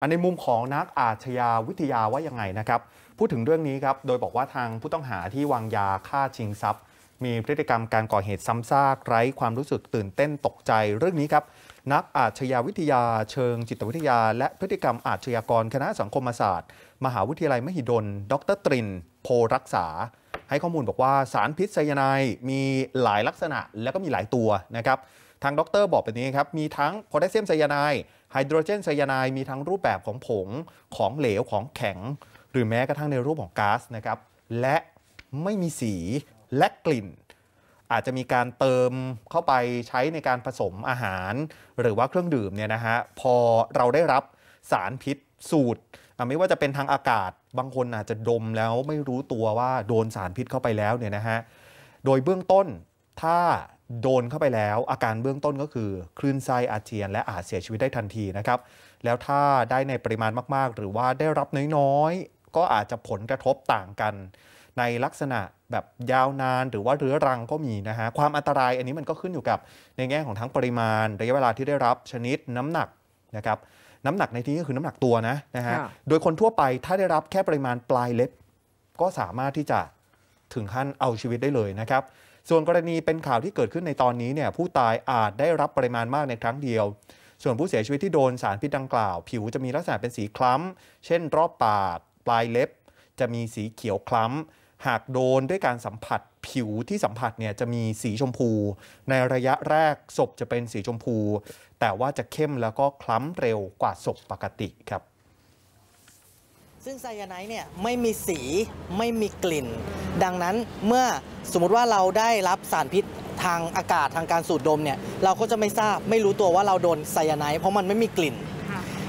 อันในมุมของนักอาชญาวิทยาว่ายังไงนะครับ พูดถึงเรื่องนี้ครับโดยบอกว่าทางผู้ต้องหาที่วางยาฆ่าชิงทรัพย์ มีพฤติกรรมการก่อเหตุซ้ำซากไร้ความรู้สึกตื่นเต้นตกใจเรื่องนี้ครับ นักอาชญาวิทยาเชิงจิตวิทยา และพฤติกรรม อาชญากรคณะสังคมศาสตร์ มหาวิทยาลัยมหิดลดรตรินโพรักษา ให้ข้อมูลบอกว่าสารพิษไซยาไนมีหลายลักษณะและก็มีหลายตัวนะครับทางดรบอกแบบนี้ครับ มีทั้งโพแทสเซียมไซยาไนด์ ไฮโดรเจนไซยาไนด์ มีทั้งรูปแบบของผง ของเหลว ของแข็ง หรือแม้กระทั่งในรูปของก๊าซนะครับ และไม่มีสีและกลิ่น อาจจะมีการเติมเข้าไปใช้ในการผสมอาหารหรือว่าเครื่องดื่มเนี่ยนะฮะ พอเราได้รับสารพิษสูตร ไม่ว่าจะเป็นทางอากาศบางคนอาจจะดมแล้วไม่รู้ตัวว่าโดนสารพิษเข้าไปแล้วเนี่ยนะฮะ โดยเบื้องต้นถ้าโดนเข้าไปแล้วอาการเบื้องต้นก็คือ คลื่นไส้อาเจียนและอาจเสียชีวิตได้ทันทีนะครับแล้วถ้าได้ในปริมาณมากๆ หรือว่าได้รับน้อยๆ ก็อาจจะผลกระทบต่างกัน ในลักษณะแบบยาวนานหรือว่าเรื้อรังก็มีนะฮะความอันตรายอันนี้มันก็ขึ้นอยู่กับในแง่ของทั้งปริมาณ ระยะเวลาที่ได้รับชนิดน้ำหนักนะครับน้ำหนักในที่นี้ก็คือน้ำหนักตัวนะนะฮะโดยคนทั่วไปถ้าได้รับแค่ปริมาณปลายเล็บก็สามารถที่จะถึงขั้นเอาชีวิตได้เลยนะครับส่วนกรณีเป็นข่าวที่เกิดขึ้นในตอนนี้เนี่ยผู้ตายอาจได้รับปริมาณมากในครั้งเดียว ส่วนผู้เสียชีวิตที่โดนสารพิษดังกล่าว ผิวจะมีลักษณะเป็นสีคล้ำเช่น รอบปากปลายเล็บ จะมีสีเขียวคล้ำหากโดนด้วยการสัมผัส ผิวที่สัมผัสเนี่ยจะมีสีชมพู ในระยะแรกศพจะเป็นสีชมพู แต่ว่าจะเข้มแล้วก็คล้ำเร็วกว่าศพปกติครับซึ่งไซยาไนด์เนี่ยไม่มีสีไม่มีกลิ่น ดังนั้นเมื่อสมมติว่าเราได้รับสารพิษทางอากาศทางการสูดดมเนี่ยเราก็จะไม่ทราบไม่รู้ตัวว่าเราโดนไซยาไนด์เพราะมันไม่มีกลิ่น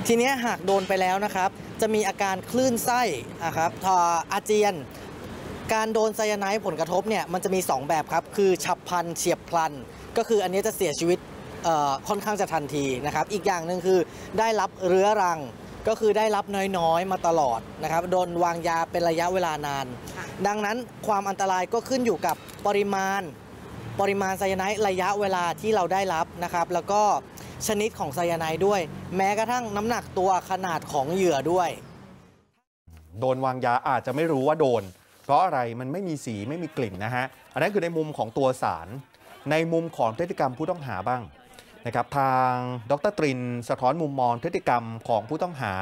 ทีนี้หากโดนไปแล้วนะครับ จะมีอาการคลื่นไส้นะครับทอาเจียน การโดนไซยาไนด์ผลกระทบเนี่ยมันจะมี 2 แบบครับคือฉับพลันเฉียบพลัน ก็คืออันนี้จะเสียชีวิตค่อนข้างจะทันทีนะครับอีกอย่างหนึ่งคือได้รับเรื้อรังก็คือได้รับน้อยๆ มาตลอดนะครับ โดนวางยาเป็นระยะเวลานาน ดังนั้นความอันตรายก็ขึ้นอยู่กับปริมาณปริมาณไซยาไนด์ระยะเวลาที่เราได้รับนะครับ แล้วก็ชนิดของไซยาไนด์ด้วย แม้กระทั่งน้ำหนักตัวขนาดของเหยื่อด้วย โดนวางยาอาจจะไม่รู้ว่าโดน เพราะอะไรมันไม่มีสีไม่มีกลิ่นนะฮะ อันนั้นคือในมุมของตัวสารในมุมของพฤติกรรมผู้ต้องหาบ้างนะครับทางดรตรินสะท้อนมุมมองพฤติกรรมของผู้ต้องหา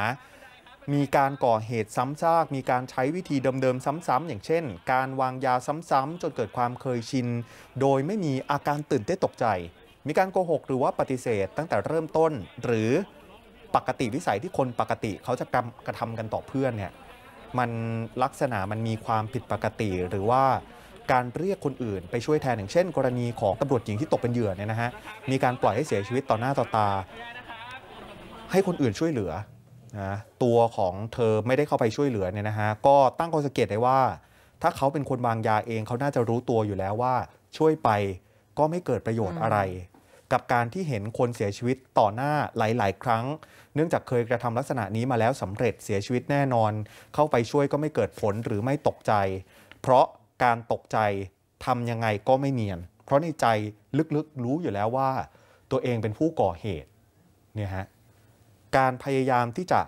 มีการก่อเหตุซ้ำซาก มีการใช้วิธีเดิมๆซ้ำๆอย่างเช่น การวางยาซ้ำๆจนเกิดความเคยชิน โดยไม่มีอาการตื่นเต้นตกใจ มีการโกหกหรือว่าปฏิเสธตั้งแต่เริ่มต้น หรือปกติวิสัยที่คนปกติเขาจะกระทำกันต่อเพื่อนเนี่ย มันลักษณะมันมีความผิดปกติหรือว่าการเรียกคนอื่นไปช่วยแทนอย่างเช่น กรณีของตำรวจหญิงที่ตกเป็นเหยื่อเนี่ยนะฮะ มีการปล่อยให้เสียชีวิตต่อหน้าต่อตา ให้คนอื่นช่วยเหลือนะตัวของเธอไม่ได้เข้าไปช่วยเหลือเนี่ยนะฮะ ก็ตั้งข้อสังเกตได้ว่า ถ้าเขาเป็นคนวางยาเอง เขาน่าจะรู้ตัวอยู่แล้วว่าช่วยไปก็ไม่เกิดประโยชน์อะไร กับการที่เห็นคนเสียชีวิตต่อหน้าหลาย ๆ ครั้ง เนื่องจากเคยกระทำลักษณะนี้มาแล้วสำเร็จเสียชีวิตแน่นอน เข้าไปช่วยก็ไม่เกิดผลหรือไม่ตกใจ เพราะการตกใจทำยังไงก็ไม่เนียนเพราะในใจลึกๆรู้อยู่แล้วว่าตัวเองเป็นผู้ก่อเหตุเนี่ยฮะการพยายามที่จะ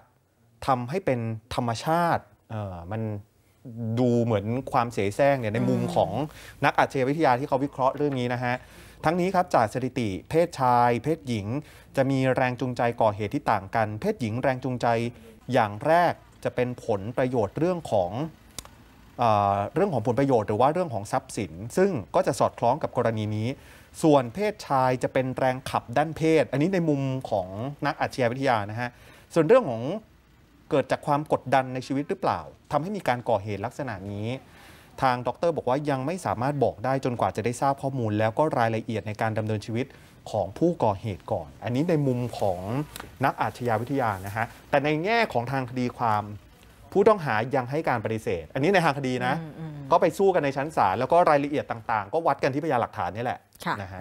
ทำให้เป็นธรรมชาติมันดูเหมือนความเสียแซงเนี่ยในมุมของนักอาชญาวิทยาที่เขาวิเคราะห์เรื่องนี้นะฮะทั้งนี้ครับจากสถิติเพศชาย เพศหญิงจะมีแรงจูงใจก่อเหตุที่ต่างกันเพศหญิงแรงจูงใจอย่างแรกจะเป็นผลประโยชน์เรื่องของเรื่องของผลประโยชน์หรือว่าเรื่องของทรัพย์สิน ซึ่งก็จะสอดคล้องกับกรณีนี้ ส่วนเพศชายจะเป็นแรงขับด้านเพศ อันนี้ในมุมของนักอาชญาวิทยานะฮะส่วนเรื่องของเกิดจากความกดดันในชีวิตหรือเปล่า ทำให้มีการก่อเหตุลักษณะนี้ ทางดรบอกว่ายังไม่สามารถบอกได้จนกว่าจะได้ทราบข้อมูลแล้วก็รายละเอียดในการดำเนินชีวิตของผู้ก่อเหตุก่อน อันนี้ในมุมของนักอาชญาวิทยานะฮะแต่ในแง่ของทางคดีความผู้ต้องหายังให้การปฏิเสธ อันนี้ในทางคดีนะ ก็ไปสู้กันในชั้นศาลแล้วก็รายละเอียดต่างๆ ก็วัดกันที่พยานหลักฐานนี่แหละนะฮะ